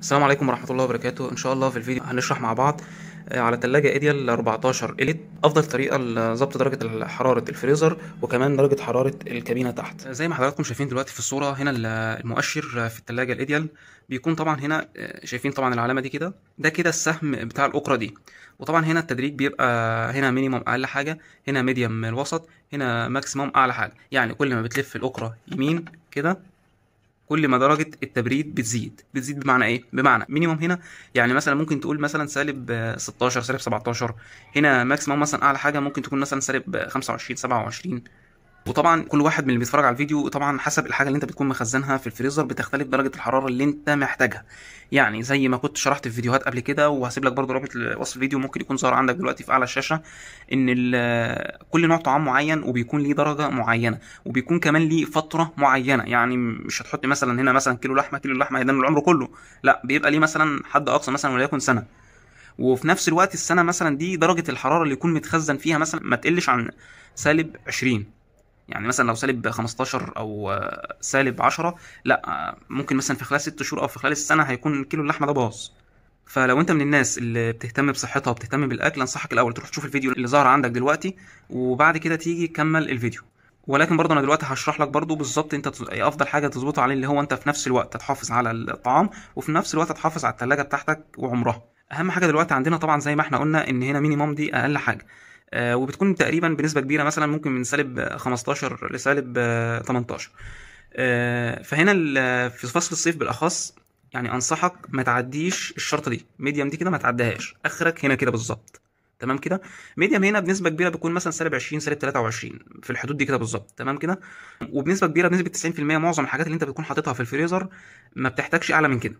السلام عليكم ورحمة الله وبركاته إن شاء الله في الفيديو هنشرح مع بعض آه، على تلاجة إيديال 14 إليت أفضل طريقة لظبط درجة حرارة الفريزر وكمان درجة حرارة الكابينة تحت آه، زي ما حضراتكم شايفين دلوقتي في الصورة هنا المؤشر في التلاجة الإيديال بيكون طبعا هنا آه، شايفين طبعا العلامة دي كده ده كده السهم بتاع الأقرة دي وطبعا هنا التدريج بيبقى هنا مينيموم أقل حاجة هنا ميديم الوسط هنا ماكسيموم أعلى حاجة يعني كل ما بتلف الأقرة يمين كده كل ما درجه التبريد بتزيد بتزيد بمعنى ايه بمعنى مينيموم هنا يعني مثلا ممكن تقول مثلا سالب 16 سالب 17 هنا ماكسيموم مثلا اعلى حاجه ممكن تكون مثلا سالب 25 27 وطبعا كل واحد من اللي بيتفرج على الفيديو طبعا حسب الحاجه اللي انت بتكون مخزنها في الفريزر بتختلف درجه الحراره اللي انت محتاجها يعني زي ما كنت شرحت في فيديوهات قبل كده وهسيب لك برده رابط وصف الفيديو ممكن يكون ظاهر عندك دلوقتي في اعلى الشاشه ان كل نوع طعام معين وبيكون ليه درجه معينه وبيكون كمان ليه فتره معينه يعني مش هتحط مثلا هنا مثلا كيلو لحمه كيلو لحمه هيدان العمر كله لا بيبقى ليه مثلا حد اقصى مثلا وليكن سنه وفي نفس الوقت السنه مثلا دي درجه الحراره اللي يكون متخزن فيها مثلا ما تقلش عن سالب 20 يعني مثلا لو سالب 15 او سالب 10 لا ممكن مثلا في خلال 6 شهور او في خلال السنه هيكون كيلو اللحمه ده باظ فلو انت من الناس اللي بتهتم بصحتها وبتهتم بالاكل انصحك الاول تروح تشوف الفيديو اللي ظهر عندك دلوقتي وبعد كده تيجي كمل الفيديو ولكن برضه انا دلوقتي هشرح لك برضه بالظبط انت افضل حاجه تظبطه عليه اللي هو انت في نفس الوقت تحافظ على الطعام وفي نفس الوقت تحافظ على الثلاجه بتاعتك وعمرها اهم حاجه دلوقتي عندنا طبعا زي ما احنا قلنا ان هنا مينيمم دي اقل حاجه آه، وبتكون تقريبا بنسبه كبيره مثلا ممكن من سالب 15 لسالب 18 آه، آه، فهنا في فصل الصيف بالاخص يعني انصحك ما تعديش الشرطه دي ميديم دي كده ما تعديهاش اخرك هنا كده بالظبط تمام كده ميديم هنا بنسبه كبيره بتكون مثلا سالب 20 سالب 23 في الحدود دي كده بالظبط تمام كده وبنسبه كبيره بنسبه 90% معظم الحاجات اللي انت بتكون حاططها في الفريزر ما بتحتاجش اعلى من كده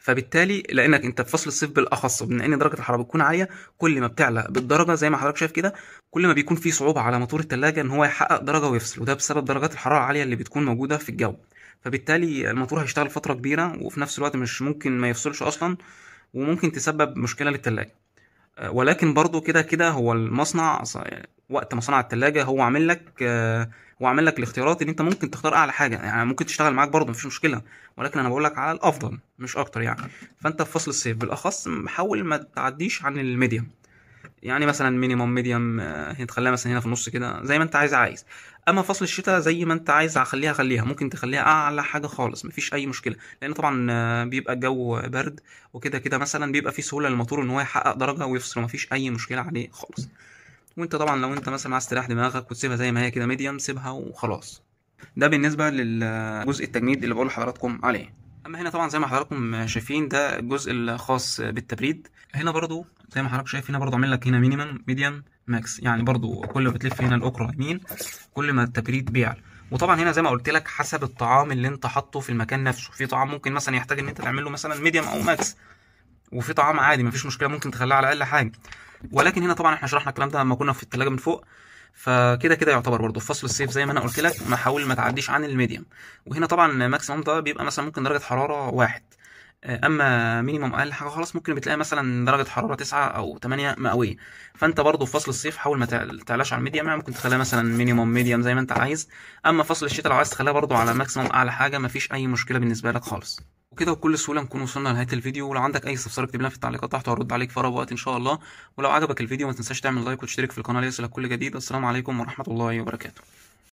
فبالتالي لانك انت في فصل الصيف بالاخص من ان درجه الحراره بتكون عاليه كل ما بتعلى بالدرجه زي ما حضرتك شايف كده كل ما بيكون في صعوبه على موتور الثلاجه ان هو يحقق درجه ويفصل وده بسبب درجات الحراره العاليه اللي بتكون موجوده في الجو فبالتالي الموتور هيشتغل فتره كبيره وفي نفس الوقت مش ممكن ما يفصلش اصلا وممكن تسبب مشكله للثلاجه ولكن برضو كده كده هو المصنع وقت ما صنع التلاجة هو عامل لك هو عامل لك الاختيارات ان انت ممكن تختار اعلى حاجه يعني ممكن تشتغل معاك برضه مفيش مشكله ولكن انا بقول لك على الافضل مش اكتر يعني فانت في فصل الصيف بالاخص حاول ما تعديش عن الميديم يعني مثلا مينيموم آه، ميديوم تخليها مثلا هنا في النص كده زي ما انت عايز عايز اما فصل الشتاء زي ما انت عايز خليها خليها ممكن تخليها اعلى حاجه خالص مفيش اي مشكله لان طبعا آه، بيبقى الجو برد وكده كده مثلا بيبقى في سهوله للموتور ان هو يحقق درجه ويفصل مفيش اي مشكله عليه خالص وانت طبعا لو انت مثلا عايز تريح دماغك وتسيبها زي ما هي كده ميديوم سيبها وخلاص ده بالنسبه للجزء آه، التجميد اللي بقول لحضراتكم عليه اما هنا طبعا زي ما حضراتكم شايفين ده الجزء الخاص بالتبريد هنا برضو زي ما حضرتك شايف هنا برضو عامل لك هنا مينيمم ميديان ماكس يعني برضو كل ما بتلف هنا الاكرة يمين كل ما التبريد بيعلى وطبعا هنا زي ما قلت لك حسب الطعام اللي انت حاطه في المكان نفسه في طعام ممكن مثلا يحتاج ان انت تعمل له مثلا ميديم او ماكس وفي طعام عادي مفيش مشكله ممكن تخليه على اقل حاجه ولكن هنا طبعا احنا شرحنا الكلام ده لما كنا في الثلاجه من فوق فكده كده يعتبر برضه في فصل الصيف زي ما انا قلت لك ما حاول ما تعديش عن الميديم وهنا طبعا ماكسيموم ده بيبقى مثلا ممكن درجه حراره واحد آه، اما مينيموم اقل حاجه خلاص ممكن بتلاقي مثلا درجه حراره 9 او 8 مئويه فانت برضه في فصل الصيف حاول ما تعلاش على الميديم يعني ممكن تخليها مثلا مينيموم ميديم زي ما انت عايز اما فصل الشتاء لو عايز تخليها برضه على ماكسيموم اعلى حاجه مفيش اي مشكله بالنسبه لك خالص وكده بكل سهوله نكون وصلنا لنهايه الفيديو ولو عندك اي استفسار اكتب لنا في التعليقات تحت وهرد عليك في وقت ان شاء الله ولو عجبك الفيديو ما تنساش تعمل لايك وتشترك في القناه ليصلك كل جديد السلام عليكم ورحمه الله وبركاته